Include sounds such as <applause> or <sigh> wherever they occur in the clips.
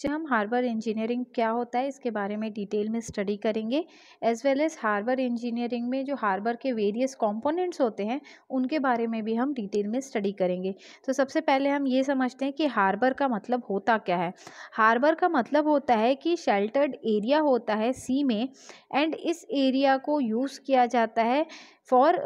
जो हम harbour engineering क्या होता है इसके बारे में डिटेल में स्टडी करेंगे as well as harbour engineering में जो हार्बर के वेरियस कॉम्पोनेंट्स होते हैं उनके बारे में भी हम डिटेल में स्टडी करेंगे तो सबसे पहले हम ये समझते हैं कि हार्बर का मतलब होता क्या है हार्बर का मतलब होता है कि शेल्टर्ड एरिया होता है सी में एंड इस एरिया को यूज़ किया जाता है for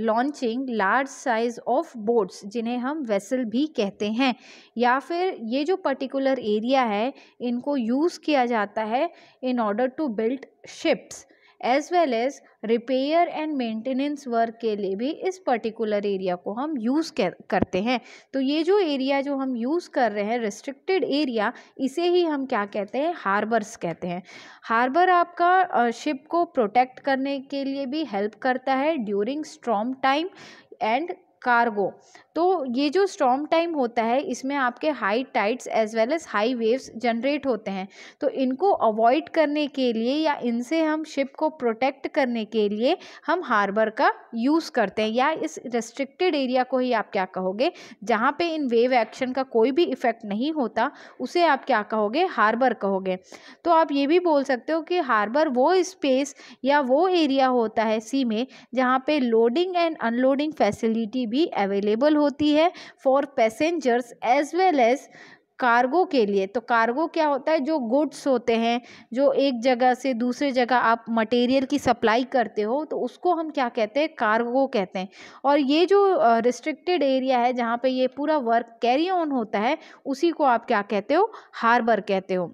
launching large size of boats जिन्हें हम वेसल भी कहते हैं या फिर ये जो पर्टिकुलर एरिया है इनको यूज़ किया जाता है in order to build ships as well as repair and maintenance work के लिए भी इस पर्टिकुलर एरिया को हम यूज़ करते हैं तो ये जो एरिया जो हम यूज़ कर रहे हैं रिस्ट्रिक्टेड एरिया इसे ही हम क्या कहते हैं हार्बर्स कहते हैं हार्बर आपका शिप को प्रोटेक्ट करने के लिए भी हेल्प करता है during storm time and cargo तो ये जो स्टॉम टाइम होता है इसमें आपके high tides as well as high waves generate होते हैं तो इनको अवॉइड करने के लिए या इनसे हम शिप को प्रोटेक्ट करने के लिए हम हार्बर का यूज़ करते हैं या इस रेस्ट्रिक्टेड एरिया को ही आप क्या कहोगे जहाँ पे इन वेव एक्शन का कोई भी इफ़ेक्ट नहीं होता उसे आप क्या कहोगे हार्बर कहोगे तो आप ये भी बोल सकते हो कि हार्बर वो स्पेस या वो एरिया होता है सी में जहाँ पर लोडिंग एंड अनलोडिंग फैसिलिटी भी अवेलेबल होती है for passengers as well as cargo के लिए तो कार्गो क्या होता है जो गुड्स होते हैं जो एक जगह से दूसरे जगह आप मटेरियल की सप्लाई करते हो तो उसको हम क्या कहते हैं कार्गो कहते हैं और ये जो रिस्ट्रिक्टेड एरिया है जहाँ पे ये पूरा वर्क कैरी ऑन होता है उसी को आप क्या कहते हो हार्बर कहते हो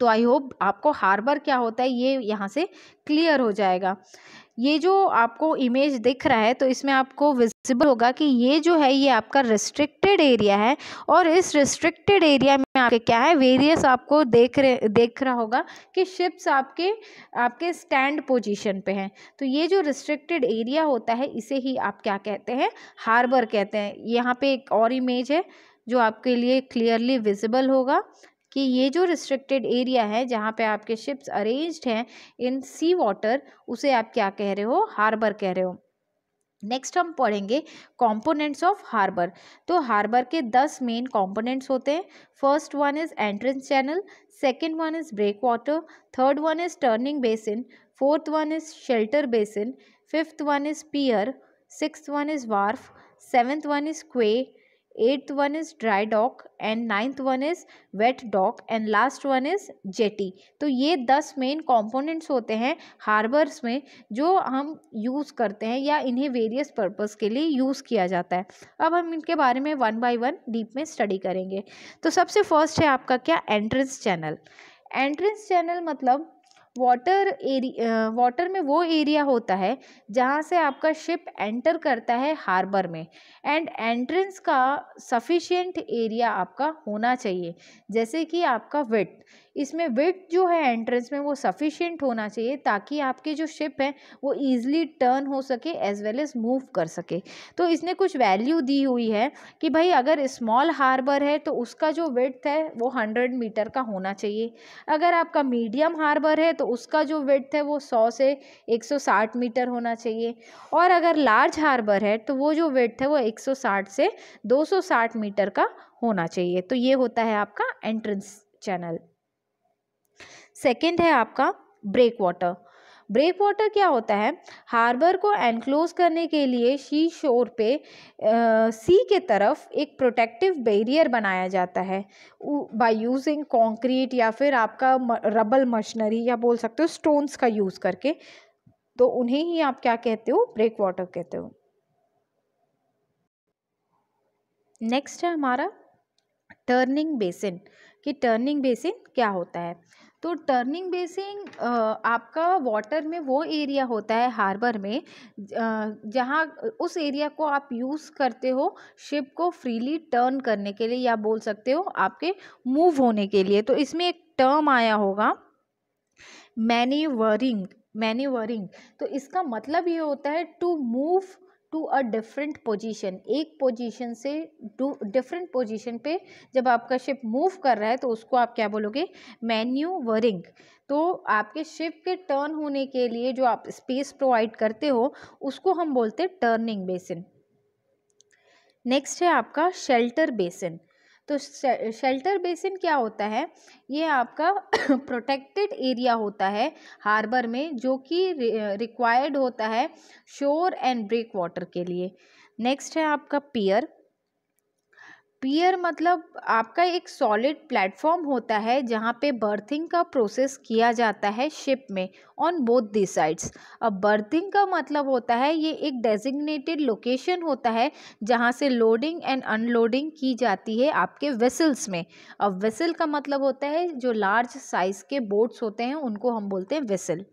तो आई होप आपको हार्बर क्या होता है ये यहाँ से क्लियर हो जाएगा ये जो आपको इमेज दिख रहा है तो इसमें आपको विजिबल होगा कि ये जो है ये आपका रिस्ट्रिक्टेड एरिया है और इस रिस्ट्रिक्टेड एरिया में आपके क्या है वेरियस आपको देख रहे देख रहा होगा कि शिप्स आपके आपके स्टैंड पोजीशन पे हैं तो ये जो रिस्ट्रिक्टेड एरिया होता है इसे ही आप क्या कहते हैं हार्बर कहते हैं यहाँ पर एक और इमेज है जो आपके लिए क्लियरली विजिबल होगा कि ये जो रिस्ट्रिक्टेड एरिया है जहाँ पे आपके शिप्स अरेंज्ड हैं इन सी वाटर उसे आप क्या कह रहे हो हार्बर कह रहे हो नेक्स्ट हम पढ़ेंगे कंपोनेंट्स ऑफ हार्बर तो हार्बर के दस मेन कंपोनेंट्स होते हैं first one is entrance channel second one is breakwater third one is turning basin fourth one is shelter basin fifth one is pier six one is wharf seventh one is quay eighth one is dry dock and ninth one is wet dock and last one is jetty तो ये दस main components होते हैं harbours में जो हम use करते हैं या इन्हें वेरियस पर्पज़ के लिए यूज़ किया जाता है अब हम इनके बारे में वन बाई वन डीप में स्टडी करेंगे तो सबसे फर्स्ट है आपका क्या एंट्रेंस चैनल एंट्रेंस चैनल मतलब वाटर एरिया वाटर में वो एरिया होता है जहाँ से आपका शिप एंटर करता है हार्बर में एंड एंट्रेंस का सफिशिएंट एरिया आपका होना चाहिए जैसे कि आपका वेट इसमें वेट जो है एंट्रेंस में वो सफिशिएंट होना चाहिए ताकि आपके जो शिप है वो ईजिली टर्न हो सके एज वेल एज मूव कर सके तो इसने कुछ वैल्यू दी हुई है कि भाई अगर स्मॉल हार्बर है तो उसका जो वेट है वो हंड्रेड मीटर का होना चाहिए अगर आपका मीडियम हार्बर है तो तो उसका जो विड्थ है वो सौ से एक सौ साठ मीटर होना चाहिए और अगर लार्ज हार्बर है तो वो जो विड्थ है वो एक सौ साठ से दो सौ साठ मीटर का होना चाहिए तो ये होता है आपका एंट्रेंस चैनल सेकेंड है आपका ब्रेक वाटर ब्रेक वाटर क्या होता है हार्बर को एनक्लोज करने के लिए शी शोर पे आ, सी के तरफ एक प्रोटेक्टिव बैरियर बनाया जाता है बाय यूजिंग कंक्रीट या फिर आपका रबल मशीनरी या बोल सकते हो स्टोन्स का यूज़ करके तो उन्हें ही आप क्या कहते हो ब्रेक वाटर कहते हो नेक्स्ट है हमारा टर्निंग बेसिन कि टर्निंग बेसिन क्या होता है तो टर्निंग बेसिन आपका वाटर में वो एरिया होता है हार्बर में जहाँ उस एरिया को आप यूज़ करते हो शिप को फ्रीली टर्न करने के लिए या बोल सकते हो आपके मूव होने के लिए तो इसमें एक टर्म आया होगा मैनीवरिंग मैनीवरिंग तो इसका मतलब ये होता है to move to a different position एक पोजीशन से टू डिफरेंट पोजीशन पे जब आपका शिप मूव कर रहा है तो उसको आप क्या बोलोगे मैन्यूवरिंग तो आपके शिप के टर्न होने के लिए जो आप स्पेस प्रोवाइड करते हो उसको हम बोलते हैं टर्निंग बेसिन नेक्स्ट है आपका शेल्टर बेसिन तो शेल्टर बेसिन क्या होता है ये आपका <coughs> प्रोटेक्टेड एरिया होता है हार्बर में जो कि रिक्वायर्ड होता है शोर एंड ब्रेक वाटर के लिए नेक्स्ट है आपका पियर पियर मतलब आपका एक सॉलिड प्लेटफॉर्म होता है जहाँ पे बर्थिंग का प्रोसेस किया जाता है शिप में ऑन बोथ दी साइड्स अब बर्थिंग का मतलब होता है ये एक डेजिग्नेटेड लोकेशन होता है जहाँ से लोडिंग एंड अनलोडिंग की जाती है आपके वेसल्स में अब वेसल का मतलब होता है जो लार्ज साइज़ के बोट्स होते हैं उनको हम बोलते हैं वेसल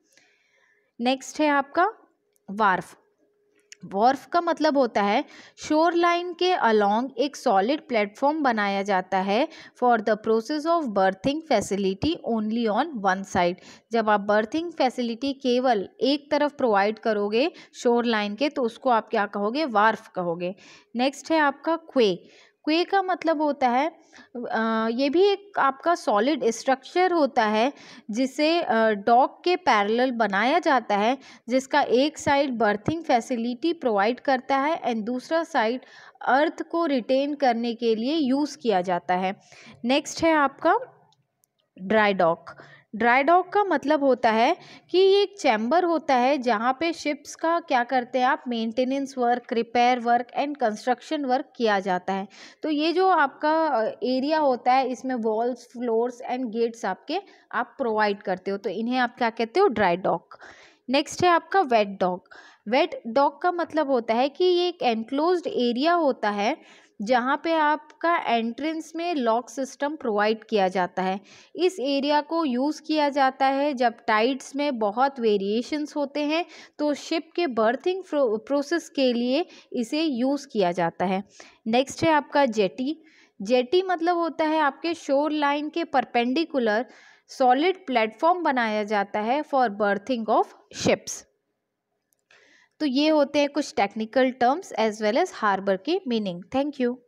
नेक्स्ट है आपका वार्फ वॉर्फ का मतलब होता है शोर लाइन के अलोंग एक सॉलिड प्लेटफॉर्म बनाया जाता है for the process of berthing facility only on one side जब आप बर्थिंग फैसिलिटी केवल एक तरफ प्रोवाइड करोगे शोर लाइन के तो उसको आप क्या कहोगे वार्फ कहोगे नेक्स्ट है आपका क्वे क्वे का मतलब होता है ये भी एक आपका सॉलिड स्ट्रक्चर होता है जिसे डॉक के पैरेलल बनाया जाता है जिसका एक साइड बर्थिंग फैसिलिटी प्रोवाइड करता है एंड दूसरा साइड अर्थ को रिटेन करने के लिए यूज़ किया जाता है नेक्स्ट है आपका ड्राई डॉक ड्राई डॉक का मतलब होता है कि ये एक चैम्बर होता है जहाँ पे शिप्स का क्या करते हैं आप maintenance work repair work and construction work किया जाता है तो ये जो आपका एरिया होता है इसमें वॉल्स फ्लोर्स एंड गेट्स आपके आप प्रोवाइड करते हो तो इन्हें आप क्या कहते हो ड्राई डॉक नेक्स्ट है आपका वेट डॉग वेट डॉग का मतलब होता है कि ये एक एनक्लोज एरिया होता है जहाँ पे आपका एंट्रेंस में लॉक सिस्टम प्रोवाइड किया जाता है इस एरिया को यूज़ किया जाता है जब टाइड्स में बहुत वेरिएशंस होते हैं तो शिप के बर्थिंग प्रोसेस के लिए इसे यूज़ किया जाता है नेक्स्ट है आपका जेटी जेटी मतलब होता है आपके शोर लाइन के परपेंडिकुलर सॉलिड प्लेटफॉर्म बनाया जाता है फॉर बर्थिंग ऑफ शिप्स तो ये होते हैं कुछ technical terms as well as harbour के मीनिंग थैंक यू